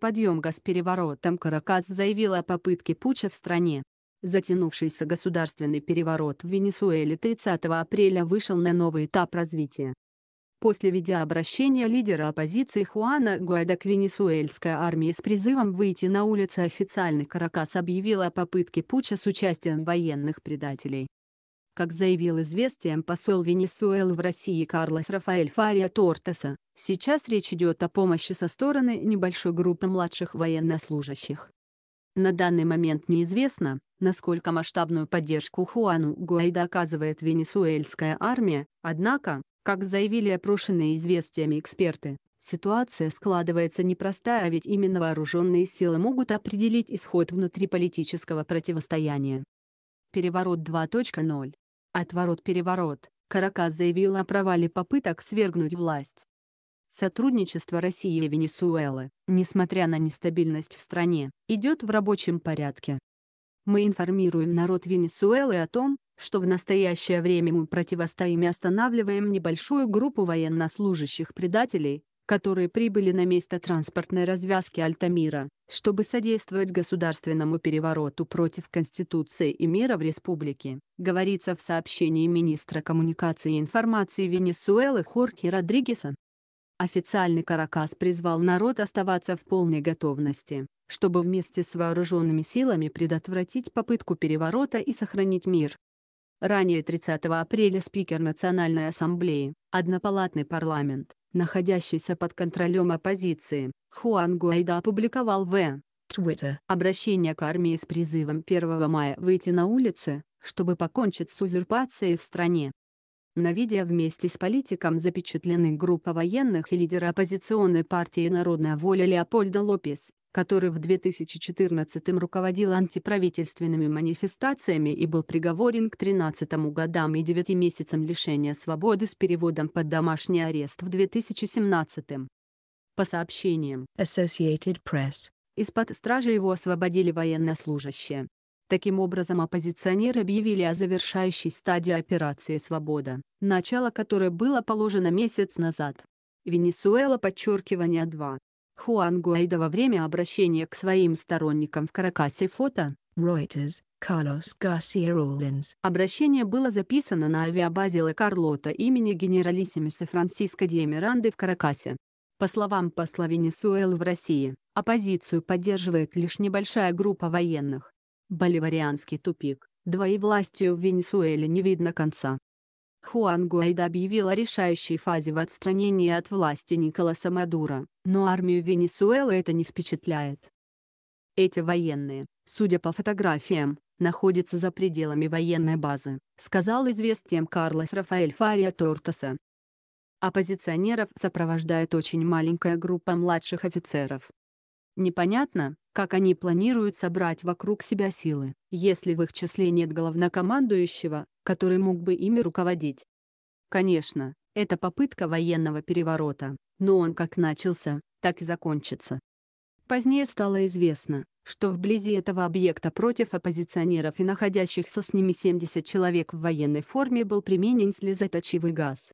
Подъемга с переворотом Каракас заявила о попытке путча в стране. Затянувшийся государственный переворот в Венесуэле 30 апреля вышел на новый этап развития. После видеообращения лидера оппозиции Хуана Гуайда к венесуэльской армии с призывом выйти на улицы официальный Каракас объявил о попытке путча с участием военных предателей. Как заявил известиям посол Венесуэлы в России Карлос Рафаэль Фария Тортеса, сейчас речь идет о помощи со стороны небольшой группы младших военнослужащих. На данный момент неизвестно, насколько масштабную поддержку Хуану Гуайда оказывает венесуэльская армия, однако, как заявили опрошенные известиями эксперты, ситуация складывается непростая, а ведь именно вооруженные силы могут определить исход внутриполитического противостояния. Переворот 2.0 отворот-переворот, Каракас заявил о провале попыток свергнуть власть. Сотрудничество России и Венесуэлы, несмотря на нестабильность в стране, идет в рабочем порядке. Мы информируем народ Венесуэлы о том, что в настоящее время мы противостоим и останавливаем небольшую группу военнослужащих предателей, которые прибыли на место транспортной развязки Альтамира, чтобы содействовать государственному перевороту против Конституции и мира в республике, говорится в сообщении министра коммуникации и информации Венесуэлы Хорхе Родригеса. Официальный Каракас призвал народ оставаться в полной готовности, чтобы вместе с вооруженными силами предотвратить попытку переворота и сохранить мир. Ранее 30 апреля спикер Национальной ассамблеи, однопалатный парламент, находящийся под контролем оппозиции, Хуан Гуайда опубликовал в Twitter обращение к армии с призывом 1 мая выйти на улицы, чтобы покончить с узурпацией в стране. На видео вместе с политиком запечатлены группа военных и лидера оппозиционной партии «Народная воля» Леопольда Лопес, который в 2014 м руководил антиправительственными манифестациями и был приговорен к 13 годам и 9 месяцам лишения свободы с переводом под домашний арест в 2017. м По сообщениям Associated Press, из-под стражи его освободили военнослужащие, Таким образом оппозиционеры объявили о завершающей стадии операции «Свобода», начало которой было положено месяц назад. Венесуэла подчеркивание 2. Хуан Гуайдо во время обращения к своим сторонникам в Каракасе фото, Reuters, Карлос Гарсия Роллинс. Обращение было записано на авиабазе Ла Карлота имени генералиссимуса Франсиско де Миранды в Каракасе. По словам посла Венесуэлы в России, оппозицию поддерживает лишь небольшая группа военных, Боливарианский тупик, двоевластию в Венесуэле не видно конца. Хуан Гуайдо объявил о решающей фазе в отстранении от власти Николаса Мадура, но армию Венесуэлы это не впечатляет. Эти военные, судя по фотографиям, находятся за пределами военной базы, сказал известием Карлос Рафаэль Фария Тортоса. Оппозиционеров сопровождает очень маленькая группа младших офицеров, Непонятно, как они планируют собрать вокруг себя силы, если в их числе нет главнокомандующего, который мог бы ими руководить. Конечно, это попытка военного переворота, но он как начался, так и закончится. Позднее стало известно, что вблизи этого объекта против оппозиционеров и находящихся с ними 70 человек в военной форме был применен слезоточивый газ.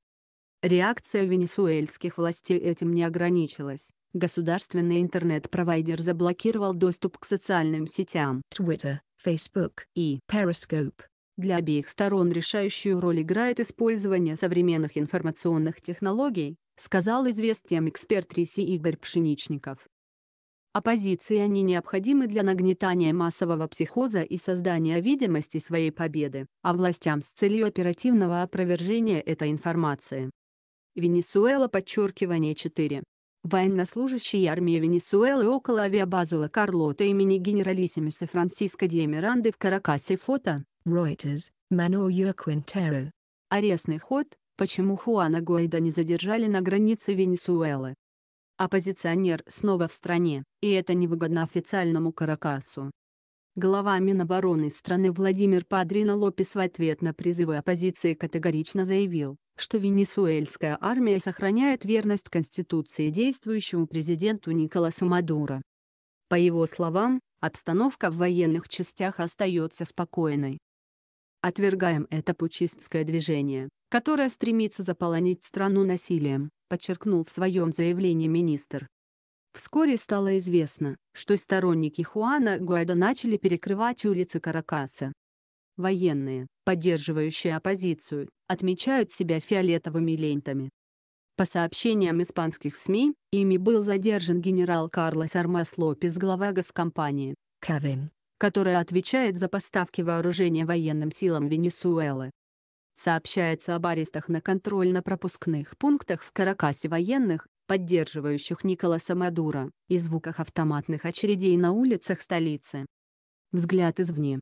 Реакция венесуэльских властей этим не ограничилась. Государственный интернет-провайдер заблокировал доступ к социальным сетям Twitter, Facebook и Periscope. Для обеих сторон решающую роль играет использование современных информационных технологий, сказал известным эксперт РИСИ Игорь Пшеничников. Оппозиции а они необходимы для нагнетания массового психоза и создания видимости своей победы, а властям с целью оперативного опровержения этой информации. Венесуэла подчеркивание 4. Военнослужащий армии Венесуэлы около авиабазы Ла Карлота имени генералиссимуса Франциско де Миранды в Каракасе фото, Reuters, Manuel Quintero. Арестный ход, почему Хуана Гуайда не задержали на границе Венесуэлы. Оппозиционер снова в стране, и это невыгодно официальному Каракасу. Глава Минобороны страны Владимир Падрина Лопес в ответ на призывы оппозиции категорично заявил, что венесуэльская армия сохраняет верность Конституции действующему президенту Николасу Мадуро. По его словам, обстановка в военных частях остается спокойной. Отвергаем это пучистское движение, которое стремится заполонить страну насилием, подчеркнул в своем заявлении министр. Вскоре стало известно, что сторонники Хуана Гуайда начали перекрывать улицы Каракаса, военные, поддерживающие оппозицию, отмечают себя фиолетовыми лентами. По сообщениям испанских СМИ, ими был задержан генерал Карлос Армас Лопес, глава госкомпании Кевин, которая отвечает за поставки вооружения военным силам Венесуэлы. Сообщается об арестах на контрольно-пропускных пунктах в Каракасе военных, поддерживающих Николаса Мадура, и звуках автоматных очередей на улицах столицы. Взгляд извне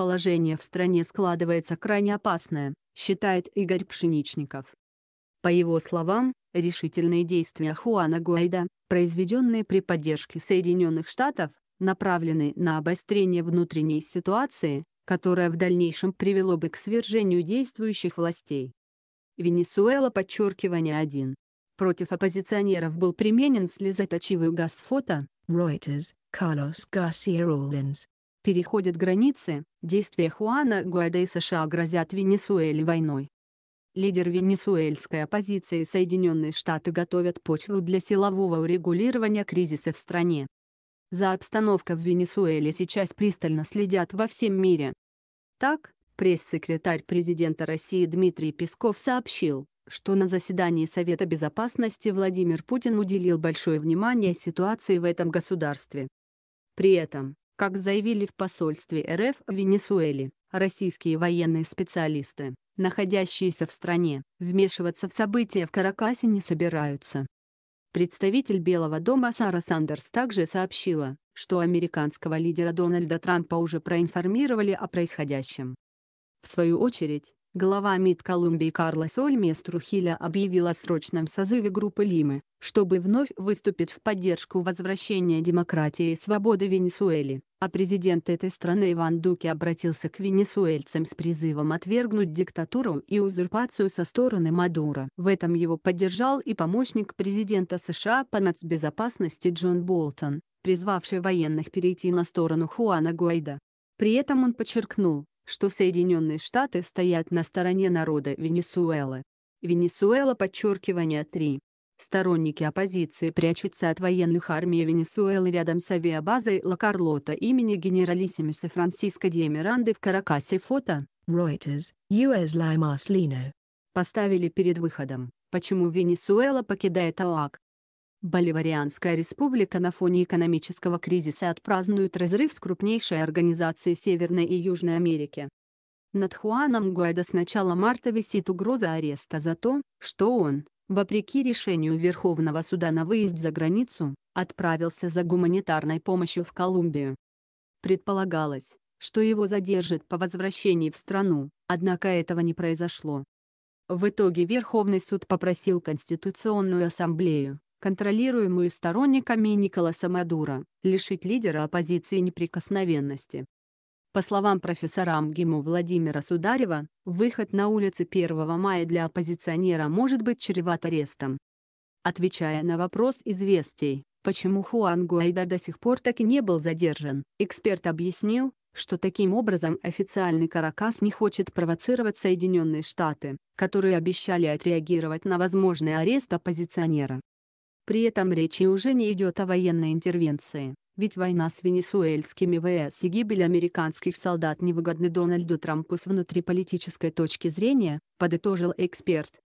положение в стране складывается крайне опасное, считает Игорь Пшеничников. По его словам, решительные действия Хуана Гуайда, произведенные при поддержке Соединенных Штатов, направлены на обострение внутренней ситуации, которая в дальнейшем привело бы к свержению действующих властей. Венесуэла подчеркивание 1. Против оппозиционеров был применен слезоточивый газ фото, Reuters, Carlos Garcia Rawlins, переходят границы, действия Хуана Гуайда и США грозят Венесуэле войной. Лидер венесуэльской оппозиции Соединенные Штаты готовят почву для силового урегулирования кризиса в стране. За обстановкой в Венесуэле сейчас пристально следят во всем мире. Так, пресс-секретарь президента России Дмитрий Песков сообщил, что на заседании Совета Безопасности Владимир Путин уделил большое внимание ситуации в этом государстве. При этом, как заявили в посольстве РФ в Венесуэле, российские военные специалисты, находящиеся в стране, вмешиваться в события в Каракасе не собираются. Представитель Белого дома Сара Сандерс также сообщила, что американского лидера Дональда Трампа уже проинформировали о происходящем. В свою очередь, Глава МИД Колумбии Карлос Ольмес Трухиля объявил о срочном созыве группы Лимы, чтобы вновь выступить в поддержку возвращения демократии и свободы Венесуэле, а президент этой страны Иван Дуки обратился к венесуэльцам с призывом отвергнуть диктатуру и узурпацию со стороны Мадура. В этом его поддержал и помощник президента США по нацбезопасности Джон Болтон, призвавший военных перейти на сторону Хуана Гуайда. При этом он подчеркнул, что Соединенные Штаты стоят на стороне народа Венесуэлы. Венесуэла подчеркивание 3. Сторонники оппозиции прячутся от военных армий Венесуэлы рядом с авиабазой Ла Карлота имени генералиссимуса Франсиско де Миранды в Каракасе фото Reuters, US Lima Slino. Поставили перед выходом, почему Венесуэла покидает АОАК, Боливарианская республика на фоне экономического кризиса отпразднует разрыв с крупнейшей организацией Северной и Южной Америки. Над Хуаном Гуайдо с начала марта висит угроза ареста за то, что он, вопреки решению Верховного суда на выезд за границу, отправился за гуманитарной помощью в Колумбию. Предполагалось, что его задержат по возвращении в страну, однако этого не произошло. В итоге Верховный суд попросил Конституционную ассамблею контролируемую сторонниками Николаса Мадура, лишить лидера оппозиции неприкосновенности. По словам профессора МГИМО Владимира Сударева, выход на улицы 1 мая для оппозиционера может быть чреват арестом. Отвечая на вопрос известий, почему Хуан Гуайда до сих пор так и не был задержан, эксперт объяснил, что таким образом официальный Каракас не хочет провоцировать Соединенные Штаты, которые обещали отреагировать на возможный арест оппозиционера. При этом речи уже не идет о военной интервенции, ведь война с венесуэльскими ВС и гибель американских солдат невыгодны Дональду Трампу с внутриполитической точки зрения, подытожил эксперт.